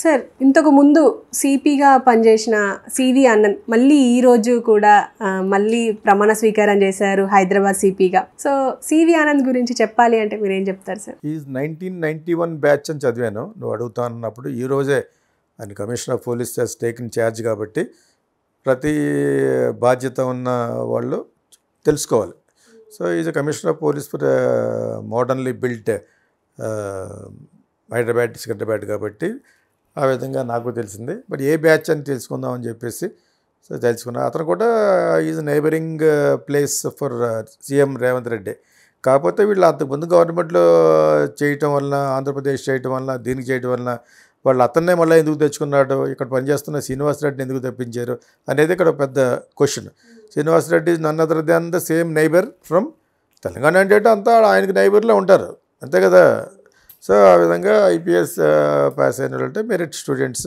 sir ఇంతకు ముందు సిపిగా పనిచేసిన సివి అన్నన్ మళ్ళీ ఈ రోజు కూడా మళ్ళీ ప్రమాణ స్వీకారం చేశారు హైదరాబాద్ సిపిగా సో సివి ఆనంద్ గురించి చెప్పాలి అంటే మీరు ఏం చెప్తారు సార్ ఈ నైన్టీన్ నైన్టీ వన్ బ్యాచ్ అని చదివాను నువ్వు అడుగుతా అన్నప్పుడు ఈ రోజే ఆయన commissioner of police has taken charge కాబట్టి ప్రతి బాధ్యత ఉన్న వాళ్ళు తెలుసుకోవాలి so is commissioner of police for modernly built Hyderabad Secunderabad కాబట్టి ఆ విధంగా నాకు తెలిసింది బట్ ఏ బ్యాచ్ అని తెలుసుకుందాం అని చెప్పేసి సో తెలుసుకున్నా అతను కూడా is neighbouring place for CM Revanth Reddy కాకపోతే వీళ్ళు అంతకుముందు గవర్నమెంట్లో చేయటం వలన ఆంధ్రప్రదేశ్ చేయటం వలన దీనికి చేయటం వలన వాళ్ళు అతన్నే మళ్ళీ ఎందుకు తెచ్చుకున్నాడు ఇక్కడ పనిచేస్తున్న శ్రీనివాసరెడ్డిని ఎందుకు తెప్పించారు అనేది ఇక్కడ పెద్ద question Srinivasa Reddy is none other than the same neighbour from Telangana అంటే అంతా ఆయనకి నైబర్లో ఉంటారు అంతే కదా సో ఆ విధంగా ఐపీఎస్ పాస్ అయిన వాళ్ళంటే మెరిట్ స్టూడెంట్స్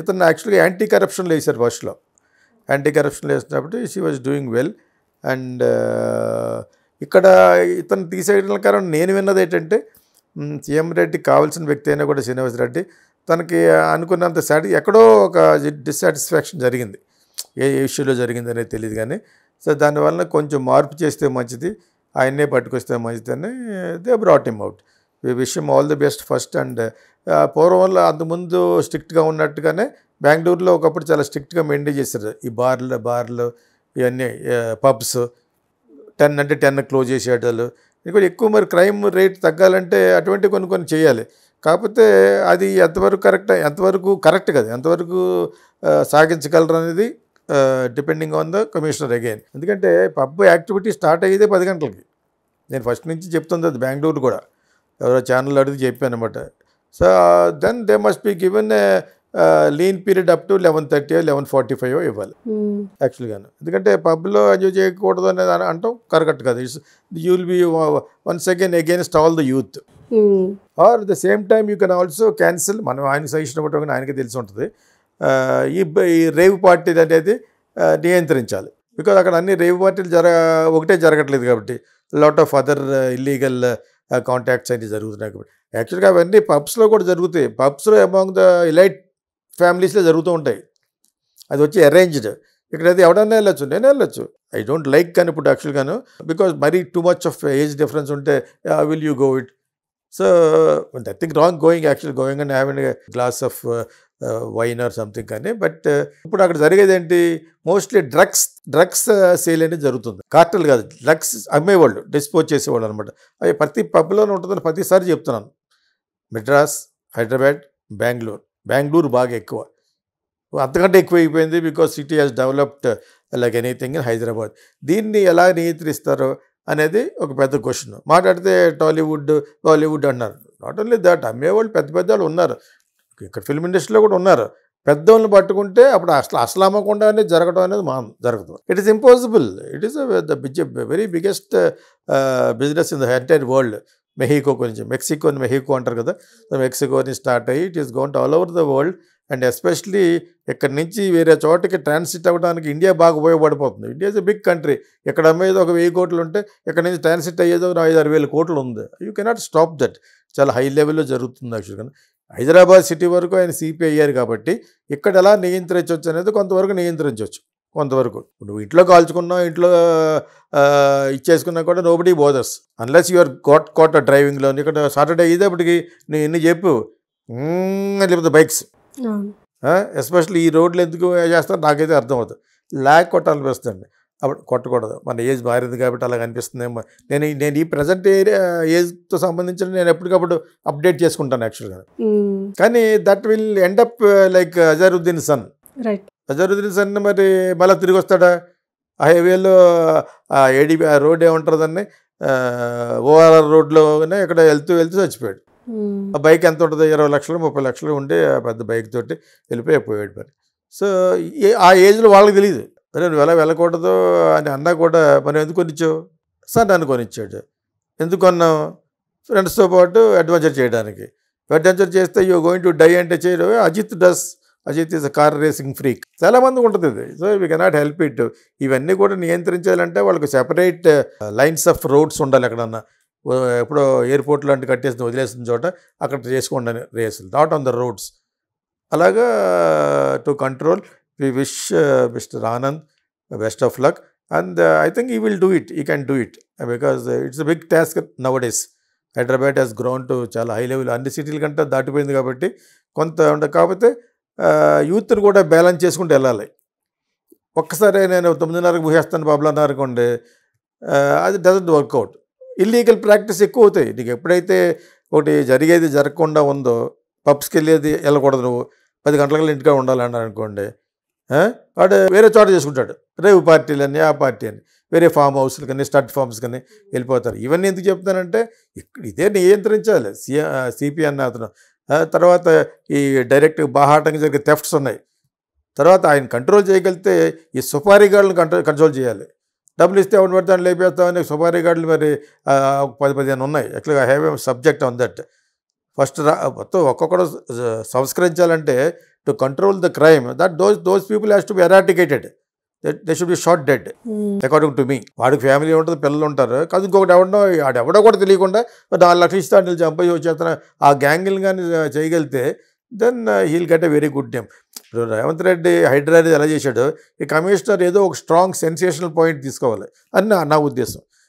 ఇతను యాక్చువల్గా యాంటీ కరప్షన్ వేశారు ఫస్ట్లో యాంటీ కరప్షన్లో వేసినప్పుడు she was doing well and ఇక్కడ ఇతను తీసేయడం కారణం నేను విన్నది ఏంటంటే సీఎం రెడ్డి కావాల్సిన వ్యక్తి అయినా కూడా శ్రీనివాస రెడ్డి తనకి అనుకున్నంత సాటి ఎక్కడో ఒక డిస్సాటిస్ఫాక్షన్ జరిగింది ఏ ఇష్యూలో జరిగింది అనేది తెలియదు కానీ సో దానివల్ల కొంచెం మార్పు చేస్తే మంచిది ఆయన్నే పట్టుకొస్తే మంచిదని they brought him out we wish him all the best first and పూర్వంలో అంతకుముందు స్ట్రిక్ట్గా ఉన్నట్టుగానే బెంగళూరులో ఒకప్పుడు చాలా స్ట్రిక్ట్గా మెయింటైన్ చేశారు ఈ బార్లు బార్లు ఇవన్నీ పబ్స్ టెన్ అంటే టెన్ క్లోజ్ చేసేటలు ఇంకోటి ఎక్కువ మరి క్రైమ్ రేట్ తగ్గాలంటే అటువంటి కొన్ని కొన్ని చేయాలి కాకపోతే అది ఎంతవరకు కరెక్ట్ ఎంతవరకు కరెక్ట్ కదా ఎంతవరకు సాగించగలరు అనేది depending on the commissioner again ఎందుకంటే పబ్ యాక్టివిటీ స్టార్ట్ అయ్యేదే పది గంటలకి నేను ఫస్ట్ నుంచి చెప్తుంది అది బెంగళూరు కూడా ఎవరో ఛానల్ అడిగి చెప్పాను అనమాట so then they must be given lean period up to eleven thirty eleven forty five ఇవ్వాలి యాక్చువల్గాను ఎందుకంటే పబ్లో ఎంజాయ్ చేయకూడదు అనేది అంటాం కరెక్ట్ కదా it's you will be once again against all the youth or the same time you can also cancel మనం ఆయన suggestion ఇవ్వటం ఆయనకి తెలిసి ఉంటుంది ఈ ఈ రేవ్ పార్టీలు అనేది నియంత్రించాలి బికాజ్ అక్కడ అన్ని రేవ్ పార్టీలు జరగ ఒకటే జరగట్లేదు కాబట్టి lot of other illegal contacts అన్ని జరుగుతున్నాయి కాబట్టి యాక్చువల్గా అవన్నీ పబ్స్లో కూడా జరుగుతాయి పబ్స్లో అమాంగ్ ద ఇలైట్ ఫ్యామిలీస్లో జరుగుతూ ఉంటాయి అది వచ్చి అరేంజ్డ్ ఇక్కడ అది ఎవడన్నా వెళ్ళొచ్చు నేను వెళ్ళొచ్చు ఐ డోంట్ లైక్ కానీ ఇప్పుడు యాక్చువల్గాను బికాజ్ మరీ too much of age difference ఉంటే will you go it so well, wrong going going actually going and having a glass wine or something కానీ బట్ uh, ఇప్పుడు అక్కడ జరిగేది ఏంటి మోస్ట్లీ డ్రగ్స్ డ్రగ్స్ సేల్ అనేది జరుగుతుంది కార్టల్ కాదు డ్రగ్స్ అమ్మేవాళ్ళు డిస్పోజ్ చేసేవాళ్ళు అనమాట అవి ప్రతి పబ్లోనే ఉంటుందని ప్రతిసారి చెప్తున్నాను మెడ్రాస్ హైదరాబాద్ బెంగళూరు బెంగళూరు బాగా ఎక్కువ అంతకంటే ఎక్కువ అయిపోయింది because city has developed like anything in Hyderabad దీన్ని ఎలా నియంత్రిస్తారో అనేది ఒక పెద్ద క్వశ్చన్ మాట్లాడితే టాలీవుడ్ బాలీవుడ్ అన్నారు నాట్ ఓన్లీ దాట్ అమ్మేవాళ్ళు పెద్ద పెద్ద వాళ్ళు ఉన్నారు ఇక్కడ ఫిల్మ్ ఇండస్ట్రీలో కూడా ఉన్నారు పెద్దవాళ్ళని పట్టుకుంటే అప్పుడు అసలు అసలు అమ్మకుండా అనేది జరగడం అనేది మా జరగదు it is impossible it is the big very biggest business in the entire world Mexico గురించి మెక్సికో అని మెహికో అంటారు కదా మెక్సికో అని స్టార్ట్ అయ్యి it is gone all over the world and especially ఇక్కడ నుంచి వేరే చోటకి ట్రాన్సిట్ అవ్వడానికి ఇండియా బాగా ఉపయోగపడిపోతుంది India is a big country ఇక్కడ అమ్మేది ఒక వెయ్యి కోట్లు ఉంటే ఇక్కడ నుంచి ట్రాన్సిట్ అయ్యేది ఒక ఐదు ఆరు వేల కోట్లు ఉంది యూ కెనాట్ స్టాప్ దట్ చాలా హై లెవెల్లో జరుగుతుంది యాక్చువల్గా హైదరాబాద్ సిటీ వరకు ఆయన సిపిఐ అయ్యారు కాబట్టి ఇక్కడ ఎలా నియంత్రించవచ్చు అనేది కొంతవరకు నియంత్రించవచ్చు కొంతవరకు నువ్వు ఇంట్లో కాల్చుకున్నావు ఇంట్లో ఇచ్చేసుకున్నా కూడా nobody bothers unless your caught కోట డ్రైవింగ్లో ఇక్కడ సాటర్డే ఇప్పటికి నేను ఎన్ని చెప్పు లేకపోతే బైక్స్ ఎస్పెషల్లీ ఈ రోడ్లు ఎందుకు చేస్తారు నాకైతే అర్థం అవుతుంది ల్యాక్ కొట్టాలనిపిస్తుంది అప్పుడు కొట్టకూడదు మన ఏజ్ మారింది కాబట్టి అలా అనిపిస్తుంది నేను నేను ఈ ప్రజెంట్ ఏరియా ఏజ్తో సంబంధించిన నేను ఎప్పటికప్పుడు అప్డేట్ చేసుకుంటాను యాక్చువల్గా కానీ that will end up like Azharuddin son Azharuddin son మరి మళ్ళీ తిరిగి వస్తాడా ఆ హైవేలో ఆ రోడ్ ఆ రోడ్ ఓఆర్ఆర్ రోడ్లోనే ఇక్కడ వెళ్తూ వెళ్తూ చచ్చిపోయాడు ఆ బైక్ ఎంత ఉంటుంది ఇరవై లక్షలు ముప్పై లక్షలు ఉండే పెద్ద బైక్ తోటి వెళ్ళిపోయి పోయాడు మరి సో ఆ ఏజ్లో వాళ్ళకి తెలియదు అరే నువ్వు ఎలా వెళ్ళకూడదు అని అన్నా కూడా మనం ఎందుకు కొనిచ్చావు సార్ నన్ను కొనిచ్చాడు ఎందుకు కొన్నావు ఫ్రెండ్స్తో పాటు అడ్వెంచర్ చేయడానికి అడ్వెంచర్ చేస్తే యూ గోయింగ్ టు డై అంటే చేయడం Ajith does Ajith is car racing freak మంది ఉంటుంది ఇది so we cannot help it ఇవన్నీ కూడా నియంత్రించాలంటే వాళ్ళకి సెపరేట్ లైన్స్ ఆఫ్ రోడ్స్ ఉండాలి ఎక్కడన్నా ఎప్పుడో ఎయిర్పోర్ట్ లాంటి కట్టేసి వదిలేసిన చోట అక్కడ చేసుకోండి రేసులు నాట్ ఆన్ ద రోడ్స్ అలాగా to control we wish mister Anand best of luck and I think you will do it ఈ can do it because it's big task nowadays Hyderabad has grown to చాలా high level అన్ని సిటీల కంటే దాటిపోయింది కాబట్టి కొంత ఉండదు కాకపోతే యూత్ని uh, కూడా బ్యాలెన్స్ చేసుకుంటూ వెళ్ళాలి ఒక్కసారి నేను తొమ్మిదిన్నరకు ఊహేస్తాను బాబులు అనుకోండి uh, అది డజంట్ వర్కౌట్ ఇల్లీగల్ ప్రాక్టీస్ ఎక్కువ అవుతాయి నీకు ఎప్పుడైతే ఒకటి జరిగేది జరగకుండా ఉందో పబ్స్కి వెళ్ళేది వెళ్ళకూడదు నువ్వు పది గంటలకల్లా ఇంటికా ఉండాలన్నారు అనుకోండి వాడు వేరే చోట చేసుకుంటాడు రేవు పార్టీలు అని ఆ పార్టీ అని వేరే ఫామ్ హౌస్లు కానీ స్టడ్ ఫార్మ్స్ కానీ వెళ్ళిపోతారు ఇవన్నీ ఎందుకు చెప్తానంటే ఇక్కడ ఇదే నియంత్రించాలి సిఎ సిపి అన్న అతను తర్వాత ఈ డైరెక్ట్ బాహాటంగా జరిగే థెఫ్ట్స్ ఉన్నాయి తర్వాత ఆయన కంట్రోల్ చేయగలిగితే ఈ సుపారీ సుపారీగాళ్ళని కంట్రోల్ కంట్రోల్ చేయాలి డబ్బులు ఇస్తే పెడతాను లేపేస్తాం లేపేస్తామని సుపారీ గార్డులు మరి పది పదిహేను ఉన్నాయి యాక్చువల్గా have subject on that first మొత్తం ఒక్కొక్కడు సంస్కరించాలంటే to control the crime that those those people has to be eradicated they should be shot dead according to me వాడికి ఫ్యామిలీ ఉంటుంది పిల్లలు ఉంటారు కాదు ఇంకొకటి ఎవడో ఆడెవడో కూడా తెలియకుండా నాలుగు లక్షలు ఇస్తా చంపి వచ్చేస్తాను ఆ గ్యాంగిల్ కానీ చేయగలిగితే then he'll get a very good name Revanth Reddy Hydraa అనేది ఎలా చేశాడు ఈ కమిషనర్ ఏదో ఒక స్ట్రాంగ్ సెన్సేషనల్ పాయింట్ తీసుకోవాలి అని నా ఉద్దేశం